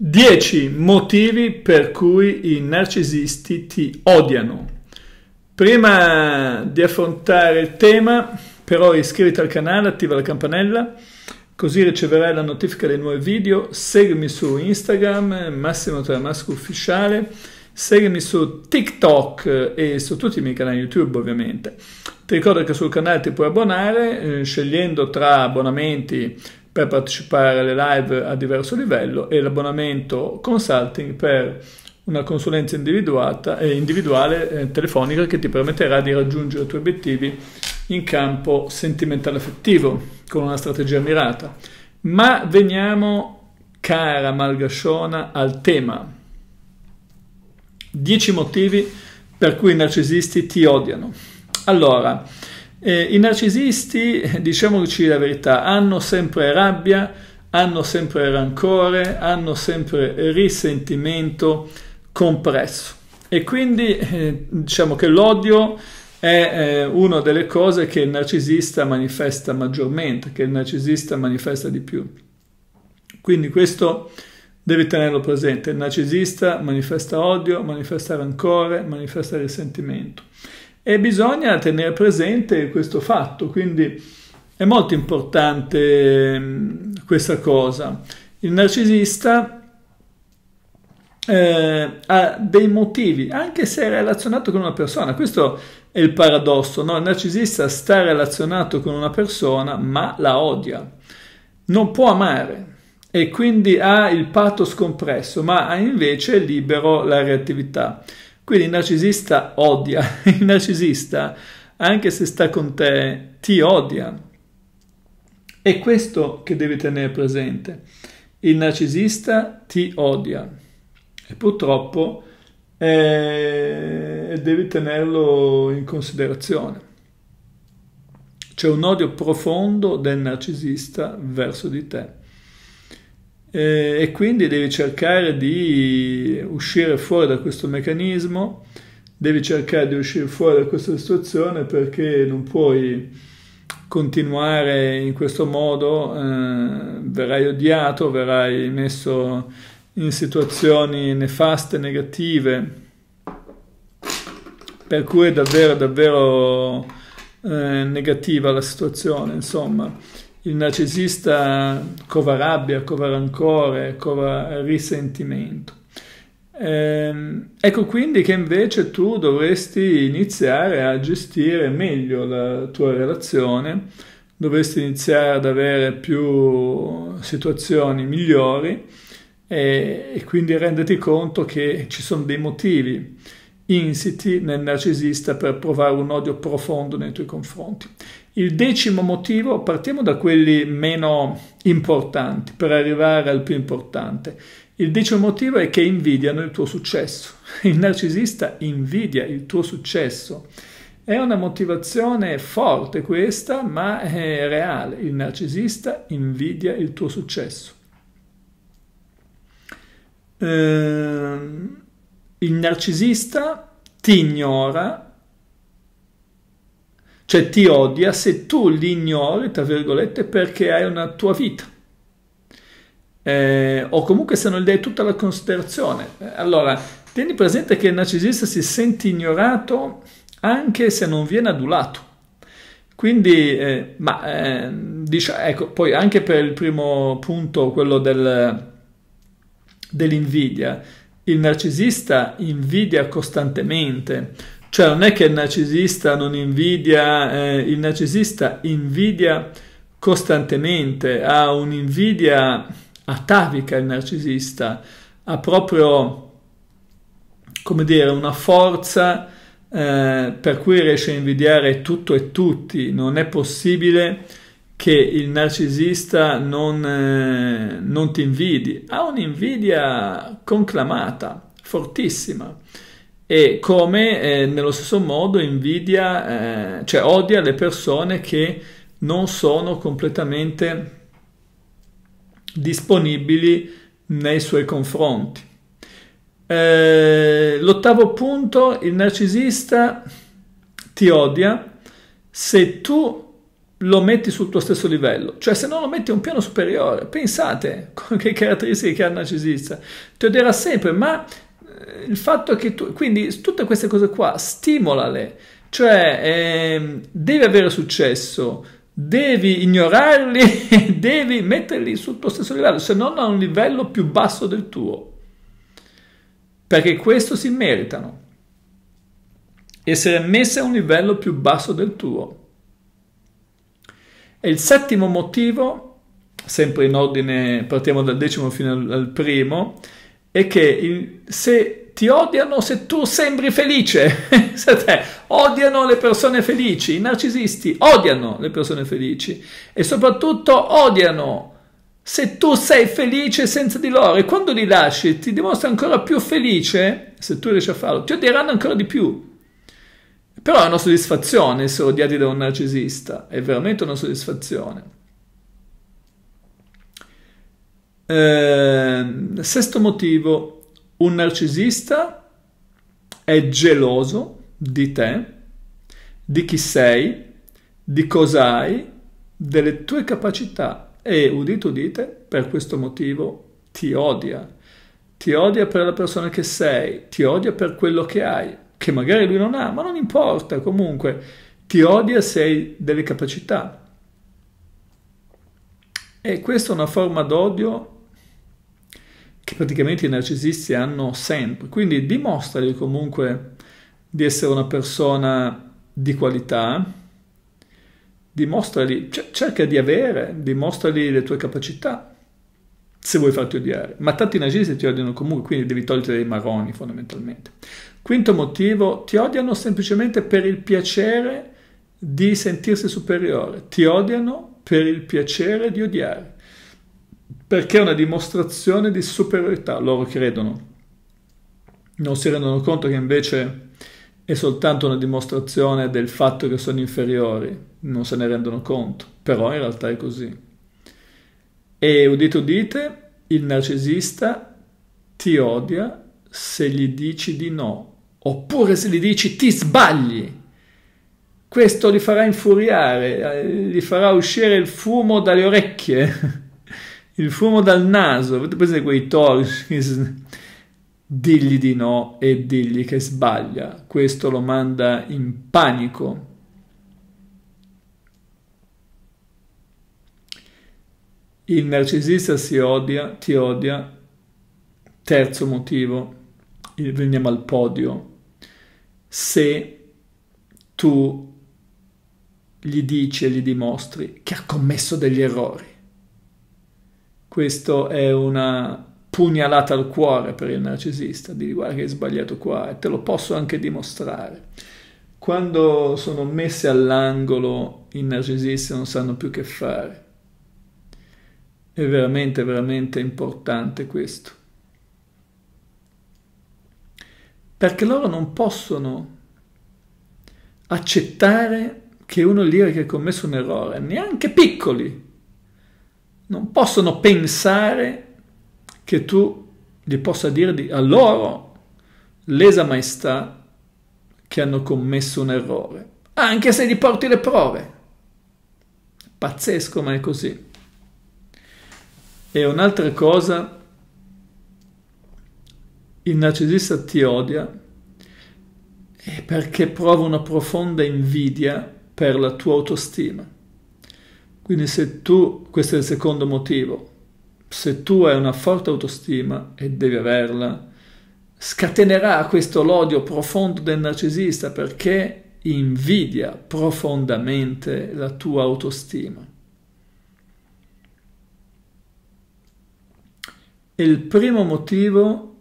10 motivi per cui i narcisisti ti odiano. Prima di affrontare il tema, però iscriviti al canale, attiva la campanella, così riceverai la notifica dei nuovi video, seguimi su Instagram, Massimo Tramasco Ufficiale, seguimi su TikTok e su tutti i miei canali YouTube ovviamente. Ti ricordo che sul canale ti puoi abbonare eh, scegliendo tra abbonamenti per partecipare alle live a diverso livello e l'abbonamento consulting per una consulenza eh, individuale eh, telefonica che ti permetterà di raggiungere i tuoi obiettivi in campo sentimentale affettivo con una strategia mirata. Ma veniamo, cara Malgasciona, al tema. 10 motivi per cui i narcisisti ti odiano. Allora, e I narcisisti, diciamoci la verità, hanno sempre rabbia, hanno sempre rancore, hanno sempre risentimento compresso. E quindi eh, diciamo che l'odio è eh, una delle cose che il narcisista manifesta maggiormente, che il narcisista manifesta di più. Quindi questo devi tenerlo presente. Il narcisista manifesta odio, manifesta rancore, manifesta risentimento. E bisogna tenere presente questo fatto, quindi è molto importante mm, questa cosa. Il narcisista eh, ha dei motivi, anche se è relazionato con una persona. Questo è il paradosso, no? il narcisista sta relazionato con una persona ma la odia, non può amare e quindi ha il patto scompresso, ma ha invece libero la reattività. Quindi il narcisista odia, il narcisista, anche se sta con te, ti odia. È questo che devi tenere presente. Il narcisista ti odia e purtroppo eh, devi tenerlo in considerazione. C'è un odio profondo del narcisista verso di te. Eh, e quindi devi cercare di uscire fuori da questo meccanismo, devi cercare di uscire fuori da questa situazione perché non puoi continuare in questo modo eh, verrai odiato, verrai messo in situazioni nefaste, negative, per cui è davvero, davvero eh, negativa la situazione, insomma il narcisista cova rabbia, cova rancore, cova risentimento. Ehm, ecco quindi che invece tu dovresti iniziare a gestire meglio la tua relazione, dovresti iniziare ad avere più situazioni migliori e, e quindi renderti conto che ci sono dei motivi insiti nel narcisista per provare un odio profondo nei tuoi confronti. Il decimo motivo, partiamo da quelli meno importanti per arrivare al più importante. Il decimo motivo è che invidiano il tuo successo. Il narcisista invidia il tuo successo. È una motivazione forte questa, ma è reale. Il narcisista invidia il tuo successo. Eh, il narcisista ti ignora cioè ti odia se tu li ignori, tra virgolette, perché hai una tua vita. Eh, o comunque se non gli dai tutta la considerazione. Eh, allora, tieni presente che il narcisista si sente ignorato anche se non viene adulato. Quindi, eh, ma eh, diciamo, ecco, poi anche per il primo punto, quello del, dell'invidia, il narcisista invidia costantemente cioè non è che il narcisista non invidia, eh, il narcisista invidia costantemente, ha un'invidia atavica il narcisista, ha proprio, come dire, una forza eh, per cui riesce a invidiare tutto e tutti. Non è possibile che il narcisista non, eh, non ti invidi. Ha un'invidia conclamata, fortissima e come eh, nello stesso modo invidia, eh, cioè odia le persone che non sono completamente disponibili nei suoi confronti. Eh, l'ottavo punto, il narcisista ti odia se tu lo metti sul tuo stesso livello, cioè se non lo metti a un piano superiore, pensate che caratteristiche ha il narcisista, ti odierà sempre, ma il fatto che tu, quindi tutte queste cose qua, stimolale, cioè eh, devi avere successo, devi ignorarli e devi metterli sul tuo stesso livello, se non a un livello più basso del tuo, perché questo si meritano, essere messi a un livello più basso del tuo. E il settimo motivo, sempre in ordine, partiamo dal decimo fino al primo, è che se ti odiano se tu sembri felice, se te, odiano le persone felici, i narcisisti odiano le persone felici e soprattutto odiano se tu sei felice senza di loro e quando li lasci ti dimostri ancora più felice, se tu riesci a farlo, ti odieranno ancora di più. Però è una soddisfazione essere odiati da un narcisista, è veramente una soddisfazione. Ehm, sesto motivo, un narcisista è geloso di te, di chi sei, di cosa hai, delle tue capacità e, udito udite, per questo motivo ti odia. Ti odia per la persona che sei, ti odia per quello che hai, che magari lui non ha, ma non importa comunque. Ti odia se hai delle capacità, e questa è una forma d'odio che praticamente i narcisisti hanno sempre. Quindi dimostrali comunque di essere una persona di qualità, dimostrali, cerca di avere, dimostrali le tue capacità se vuoi farti odiare. Ma tanti narcisisti ti odiano comunque, quindi devi togliere dei marroni fondamentalmente. Quinto motivo, ti odiano semplicemente per il piacere di sentirsi superiore, ti odiano per il piacere di odiare perché è una dimostrazione di superiorità, loro credono. Non si rendono conto che invece è soltanto una dimostrazione del fatto che sono inferiori, non se ne rendono conto, però in realtà è così. E udito dite, il narcisista ti odia se gli dici di no, oppure se gli dici ti sbagli. Questo li farà infuriare, eh, li farà uscire il fumo dalle orecchie. il fumo dal naso, avete preso quei talk digli di no e digli che sbaglia, questo lo manda in panico. Il narcisista si odia, ti odia. Terzo motivo, veniamo al podio. Se tu gli dici e gli dimostri che ha commesso degli errori, questo è una pugnalata al cuore per il narcisista, di guarda che hai sbagliato qua e te lo posso anche dimostrare. Quando sono messi all'angolo i narcisisti non sanno più che fare. È veramente, veramente importante questo. Perché loro non possono accettare che uno gli dica che ha commesso un errore, neanche piccoli, non possono pensare che tu gli possa dirgli a loro, lesa maestà, che hanno commesso un errore, anche se gli porti le prove. Pazzesco, ma è così. E un'altra cosa, il narcisista ti odia perché prova una profonda invidia per la tua autostima. Quindi se tu, questo è il secondo motivo, se tu hai una forte autostima e devi averla, scatenerà questo l'odio profondo del narcisista perché invidia profondamente la tua autostima. Il primo motivo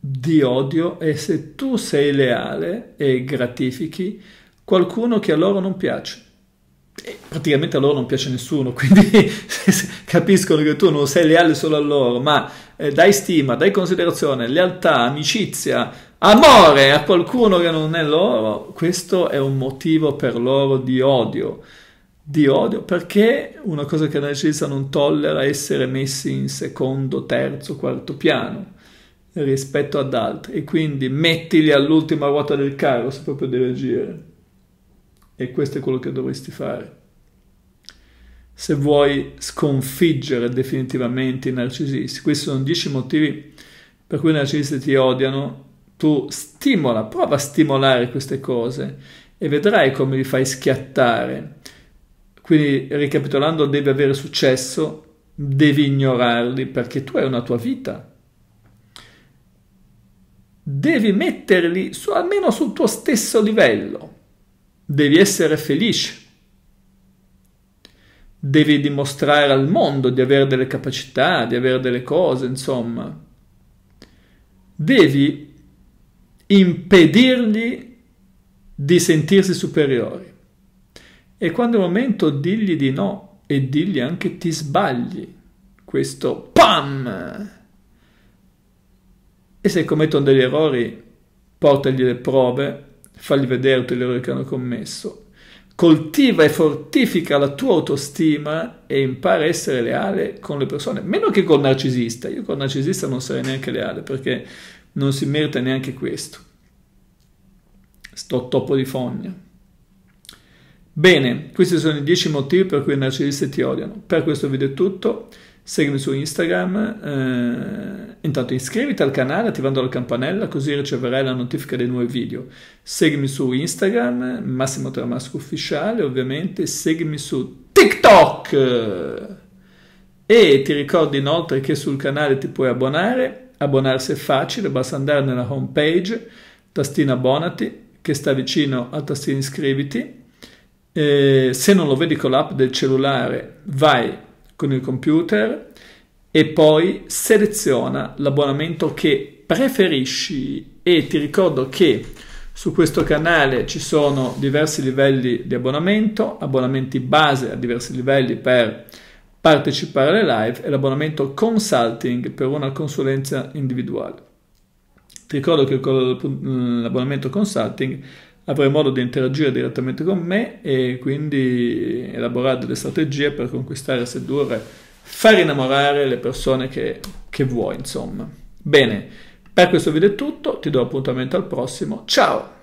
di odio è se tu sei leale e gratifichi qualcuno che a loro non piace praticamente a loro non piace nessuno, quindi capiscono che tu non sei leale solo a loro, ma eh, dai stima, dai considerazione, lealtà, amicizia, amore a qualcuno che non è loro, questo è un motivo per loro di odio. Di odio perché una cosa che la narcisista non tollera essere messi in secondo, terzo, quarto piano rispetto ad altri e quindi mettili all'ultima ruota del carro se proprio deve agire e questo è quello che dovresti fare. Se vuoi sconfiggere definitivamente i narcisisti, questi sono 10 motivi per cui i narcisisti ti odiano, tu stimola, prova a stimolare queste cose e vedrai come li fai schiattare. Quindi, ricapitolando, devi avere successo, devi ignorarli perché tu hai una tua vita. Devi metterli su, almeno sul tuo stesso livello. Devi essere felice. Devi dimostrare al mondo di avere delle capacità, di avere delle cose, insomma. Devi impedirgli di sentirsi superiori. E quando è il momento digli di no e digli anche ti sbagli. Questo PAM! E se commettono degli errori, portagli le prove fagli vedere tutti gli errori che hanno commesso. Coltiva e fortifica la tua autostima e impara a essere leale con le persone, meno che col narcisista. Io col narcisista non sarei neanche leale perché non si merita neanche questo. Sto topo di fogna. Bene, questi sono i 10 motivi per cui i narcisisti ti odiano. Per questo video è tutto seguimi su Instagram, eh, intanto iscriviti al canale attivando la campanella così riceverai la notifica dei nuovi video. Seguimi su Instagram, Massimo Tramasco Ufficiale, ovviamente seguimi su TikTok e ti ricordo inoltre che sul canale ti puoi abbonare, abbonarsi è facile, basta andare nella home page, tastino abbonati che sta vicino al tastino iscriviti, eh, se non lo vedi con l'app del cellulare vai con il computer e poi seleziona l'abbonamento che preferisci e ti ricordo che su questo canale ci sono diversi livelli di abbonamento, abbonamenti base a diversi livelli per partecipare alle live e l'abbonamento consulting per una consulenza individuale. Ti ricordo che l'abbonamento consulting avrai modo di interagire direttamente con me e quindi elaborare delle strategie per conquistare, sedurre, far innamorare le persone che, che vuoi, insomma. Bene, per questo video è tutto, ti do appuntamento al prossimo, ciao!